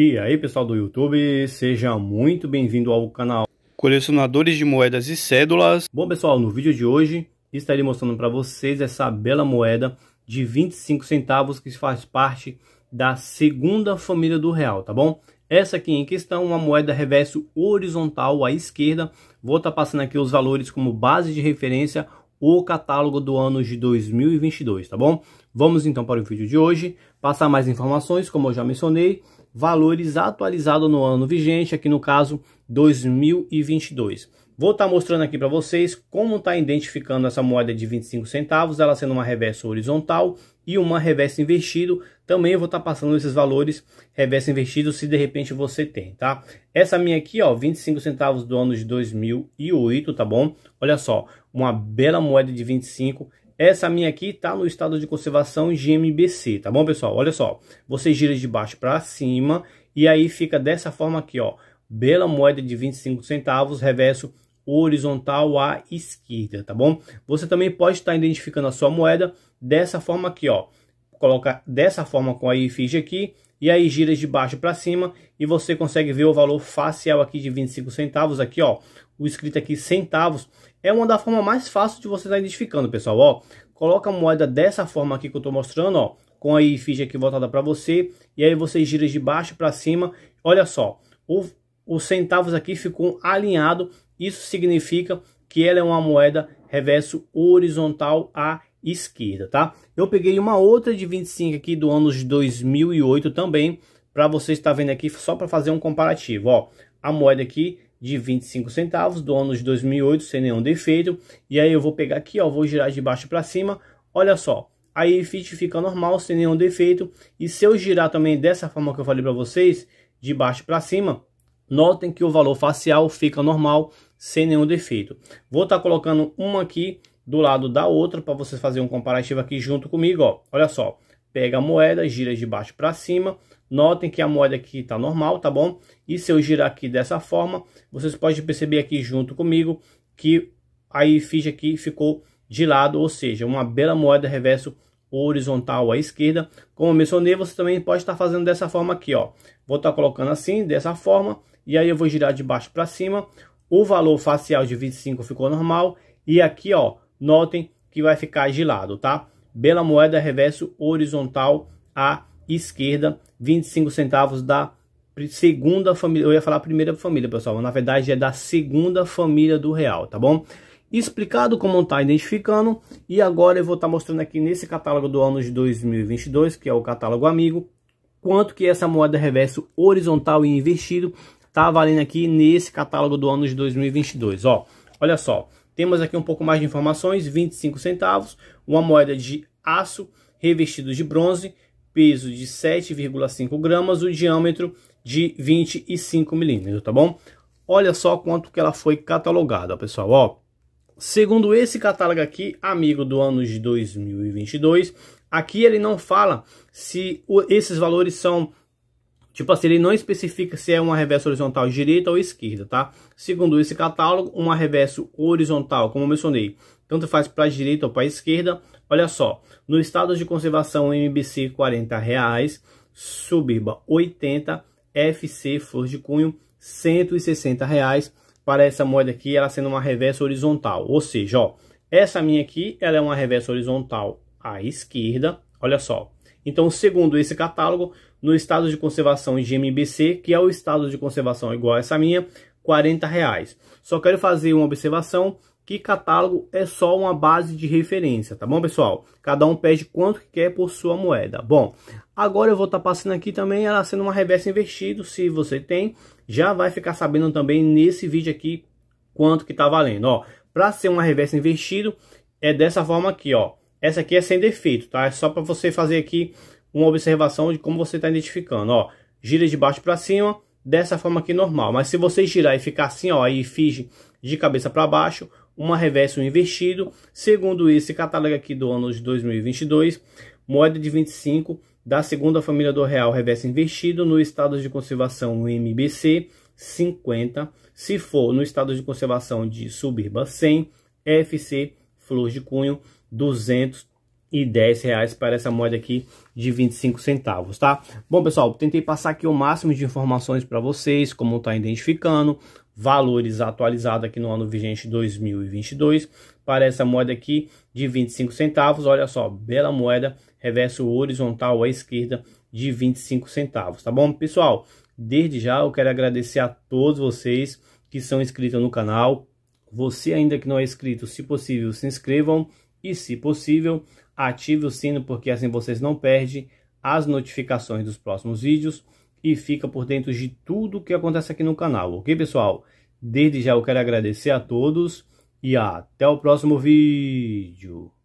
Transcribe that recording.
E aí pessoal do YouTube, seja muito bem-vindo ao canal Colecionadores de Moedas e Cédulas. Bom pessoal, no vídeo de hoje estarei mostrando para vocês essa bela moeda de 25 centavos que faz parte da segunda família do real, tá bom? Essa aqui em questão, uma moeda reverso horizontal à esquerda. Vou estar tá passando aqui os valores como base de referência o catálogo do ano de 2022, tá bom? Vamos então para o vídeo de hoje, passar mais informações, como eu já mencionei, valores atualizados no ano vigente, aqui no caso 2022. Vou estar tá mostrando aqui para vocês como está identificando essa moeda de 25 centavos, ela sendo uma reversa horizontal e uma reversa investido. Também vou estar tá passando esses valores reversa investido se de repente você tem, tá? Essa minha aqui, ó, 25 centavos do ano de 2008, tá bom? Olha só, uma bela moeda de 25 essa minha aqui está no estado de conservação GMBC, tá bom, pessoal? Olha só, você gira de baixo para cima e aí fica dessa forma aqui, ó. Bela moeda de 25 centavos, reverso horizontal à esquerda, tá bom? Você também pode estar identificando a sua moeda dessa forma aqui, ó. Coloca dessa forma com a efígie aqui e aí gira de baixo para cima e você consegue ver o valor facial aqui de 25 centavos aqui, ó. O escrito aqui centavos é uma da forma mais fácil de você estar identificando, pessoal, ó. Coloca a moeda dessa forma aqui que eu estou mostrando, ó, com a ficha aqui voltada para você e aí você gira de baixo para cima. Olha só, o, os centavos aqui ficou alinhado. Isso significa que ela é uma moeda reverso horizontal a esquerda, tá? Eu peguei uma outra de 25 aqui do ano de 2008 também, para você estar vendo aqui só para fazer um comparativo, ó. A moeda aqui de 25 centavos do ano de 2008 sem nenhum defeito. E aí eu vou pegar aqui, ó, vou girar de baixo para cima. Olha só, Aí fica normal sem nenhum defeito. E se eu girar também dessa forma que eu falei para vocês, de baixo para cima, notem que o valor facial fica normal sem nenhum defeito. Vou estar tá colocando uma aqui do lado da outra para vocês fazerem um comparativo aqui junto comigo, ó. Olha só, pega a moeda, gira de baixo para cima. Notem que a moeda aqui está normal, tá bom? E se eu girar aqui dessa forma, vocês podem perceber aqui junto comigo que a ficha aqui ficou de lado, ou seja, uma bela moeda reverso horizontal à esquerda. Como eu mencionei, você também pode estar tá fazendo dessa forma aqui, ó. Vou estar tá colocando assim, dessa forma, e aí eu vou girar de baixo para cima. O valor facial de 25 ficou normal. E aqui, ó, notem que vai ficar de lado, tá? Bela moeda reverso horizontal à esquerda, 25 centavos da segunda família, eu ia falar primeira família, pessoal, mas na verdade é da segunda família do real, tá bom? Explicado como está identificando, e agora eu vou estar tá mostrando aqui nesse catálogo do ano de 2022, que é o catálogo amigo, quanto que essa moeda reverso horizontal e invertido está valendo aqui nesse catálogo do ano de 2022, ó. Olha só, temos aqui um pouco mais de informações, 25 centavos, uma moeda de aço revestido de bronze, peso de 7,5 gramas, o diâmetro de 25 milímetros, tá bom? Olha só quanto que ela foi catalogada, pessoal, ó. Segundo esse catálogo aqui, amigo do ano de 2022, aqui ele não fala se esses valores são Tipo assim, ele não especifica se é uma reversa horizontal direita ou esquerda, tá? Segundo esse catálogo, uma reversa horizontal, como eu mencionei, tanto faz para a direita ou para a esquerda. Olha só, no estado de conservação MBC R$ 40,00, R$ 80,00, FC Flor de Cunho R$ 160,00 para essa moeda aqui, ela sendo uma reversa horizontal. Ou seja, ó, essa minha aqui, ela é uma reversa horizontal à esquerda, olha só. Então, segundo esse catálogo, no estado de conservação MBC, que é o estado de conservação igual a essa minha, 40. Reais. Só quero fazer uma observação que catálogo é só uma base de referência, tá bom, pessoal? Cada um pede quanto que quer por sua moeda. Bom, agora eu vou estar tá passando aqui também ela sendo uma reversa investido, se você tem, já vai ficar sabendo também nesse vídeo aqui quanto que tá valendo, ó. Para ser uma reversa investido, é dessa forma aqui, ó. Essa aqui é sem defeito, tá? É só para você fazer aqui uma observação de como você está identificando. Ó, gira de baixo para cima, dessa forma aqui normal. Mas se você girar e ficar assim, ó, aí finge de cabeça para baixo, uma reverso invertido. Segundo esse catálogo aqui do ano de 2022, moeda de 25 da segunda família do real reverso invertido no estado de conservação MBC 50, se for no estado de conservação de Subirba 100, FC Flor de Cunho 200 e 10 reais para essa moeda aqui de 25 centavos, tá? Bom, pessoal, tentei passar aqui o máximo de informações para vocês, como tá identificando, valores atualizados aqui no ano vigente 2022 para essa moeda aqui de 25 centavos. Olha só, bela moeda, reverso horizontal à esquerda de 25 centavos, tá bom? Pessoal, desde já eu quero agradecer a todos vocês que são inscritos no canal. Você ainda que não é inscrito, se possível, se inscrevam e se possível, ative o sino porque assim vocês não perdem as notificações dos próximos vídeos e fica por dentro de tudo o que acontece aqui no canal, ok pessoal? Desde já eu quero agradecer a todos e até o próximo vídeo.